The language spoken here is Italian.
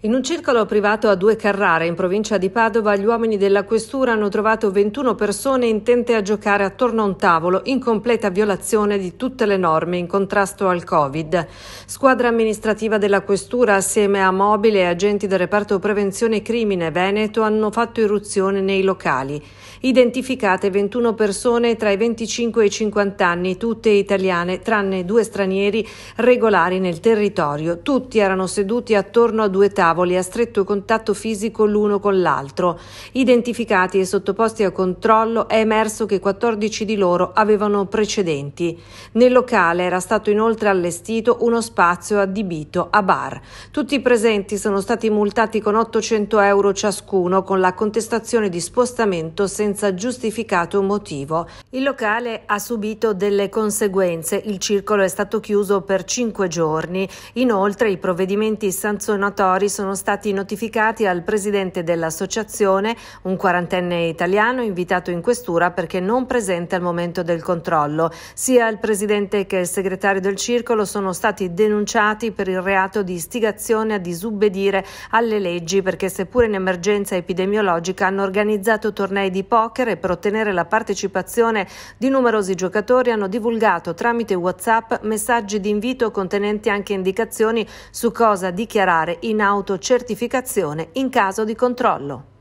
In un circolo privato a Due Carrara, in provincia di Padova, gli uomini della questura hanno trovato 21 persone intente a giocare attorno a un tavolo in completa violazione di tutte le norme in contrasto al Covid. Squadra amministrativa della questura assieme a mobile e agenti del reparto prevenzione crimine Veneto hanno fatto irruzione nei locali. Identificate 21 persone tra i 25 e i 50 anni, tutte italiane, tranne due stranieri regolari nel territorio. Tutti erano seduti attorno a due tavoli tavoli a stretto contatto fisico l'uno con l'altro. Identificati e sottoposti a controllo è emerso che 14 di loro avevano precedenti. Nel locale era stato inoltre allestito uno spazio adibito a bar. Tutti i presenti sono stati multati con 800 euro ciascuno con la contestazione di spostamento senza giustificato motivo. Il locale ha subito delle conseguenze. Il circolo è stato chiuso per 5 giorni. Inoltre i provvedimenti sanzionatori sono stati notificati al presidente dell'associazione, un quarantenne italiano invitato in questura perché non presente al momento del controllo. Sia il presidente che il segretario del circolo sono stati denunciati per il reato di istigazione a disubbedire alle leggi perché seppure in emergenza epidemiologica hanno organizzato tornei di poker e per ottenere la partecipazione di numerosi giocatori hanno divulgato tramite WhatsApp messaggi di invito contenenti anche indicazioni su cosa dichiarare in auto autocertificazione in caso di controllo.